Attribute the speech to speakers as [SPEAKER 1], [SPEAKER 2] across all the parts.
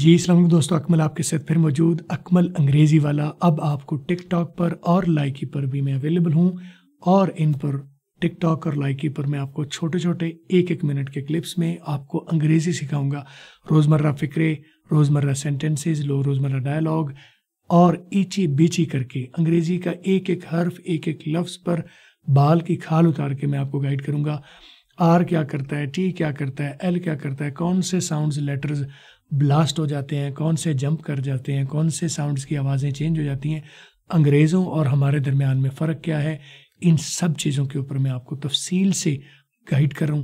[SPEAKER 1] जी सलाम दोस्तों अकमल आपके साथ फिर मौजूद अकमल अंग्रेज़ी वाला अब आपको टिकटॉक पर और लाइकी पर भी मैं अवेलेबल हूँ और इन पर टिकटॉक और लाइकी पर मैं आपको छोटे छोटे एक एक मिनट के क्लिप्स में आपको अंग्रेज़ी सिखाऊंगा रोज़मर्रा फ़िक्रे रोज़मर्रा सेंटेंसेस लो रोज़मर्रा डायलॉग और ईची बीची करके अंग्रेज़ी का एक एक हर्फ एक एक लफ्ज़ पर बाल की खाल उतार के मैं आपको गाइड करूँगा आर क्या करता है टी क्या करता है एल क्या करता है कौन से साउंड्स लेटर्स ब्लास्ट हो जाते हैं कौन से जंप कर जाते हैं कौन से साउंड्स की आवाज़ें चेंज हो जाती हैं अंग्रेज़ों और हमारे दरमियान में फ़र्क क्या है इन सब चीज़ों के ऊपर मैं आपको तफसील से गाइड करूँ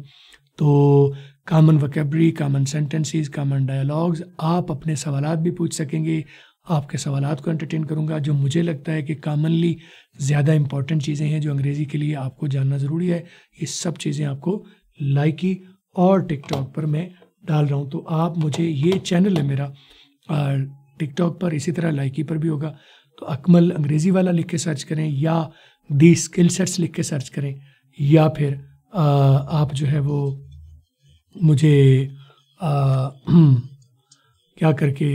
[SPEAKER 1] तो कामन वकेबरी कामन सेंटेंसेस कामन डायलॉग्स आप अपने सवाल भी पूछ सकेंगे आपके सवाल को एंटरटेन करूँगा जो मुझे लगता है कि कामनली ज़्यादा इंपॉर्टेंट चीज़ें हैं जो अंग्रेज़ी के लिए आपको जानना ज़रूरी है ये सब चीज़ें आपको लाइकी और टिकटॉक पर मैं डाल रहा हूँ तो आप मुझे ये चैनल है मेरा टिकटॉक पर इसी तरह लाइकी पर भी होगा तो अकमल अंग्रेज़ी वाला लिख के सर्च करें या दी स्किल सेट्स लिख के सर्च करें या फिर आ, आप जो है वो मुझे आ, क्या करके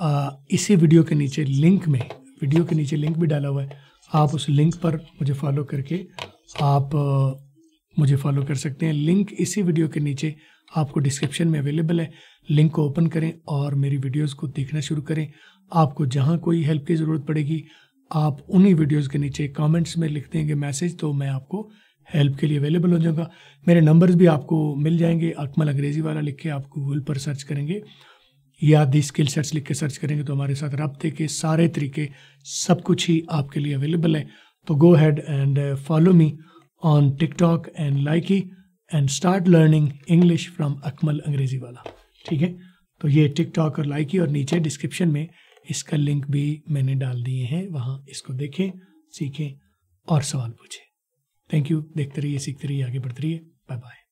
[SPEAKER 1] आ, इसी वीडियो के नीचे लिंक में वीडियो के नीचे लिंक भी डाला हुआ है आप उस लिंक पर मुझे फॉलो करके आप मुझे फॉलो कर सकते हैं लिंक इसी वीडियो के नीचे आपको डिस्क्रिप्शन में अवेलेबल है लिंक को ओपन करें और मेरी वीडियोस को देखना शुरू करें आपको जहां कोई हेल्प की ज़रूरत पड़ेगी आप उन्हीं वीडियोस के नीचे कमेंट्स में लिख देंगे मैसेज तो मैं आपको हेल्प के लिए अवेलेबल हो जाऊँगा मेरे नंबर्स भी आपको मिल जाएंगे अकमल अंग्रेज़ी वाला लिख के आप गूगल पर सर्च करेंगे या दी स्किल सेट्स लिख के सर्च करेंगे तो हमारे साथ रबते के सारे तरीके सब कुछ ही आपके लिए अवेलेबल है तो go ahead and follow me on TikTok and like ही and start learning English from Akmal अंग्रेज़ी वाला ठीक है तो ये टिकटॉक और लाइक ही और नीचे डिस्क्रिप्शन में इसका लिंक भी मैंने डाल दिए हैं वहाँ इसको देखें सीखें और सवाल पूछें थैंक यू देखते रहिए सीखते रहिए आगे बढ़ते रहिए बाय बाय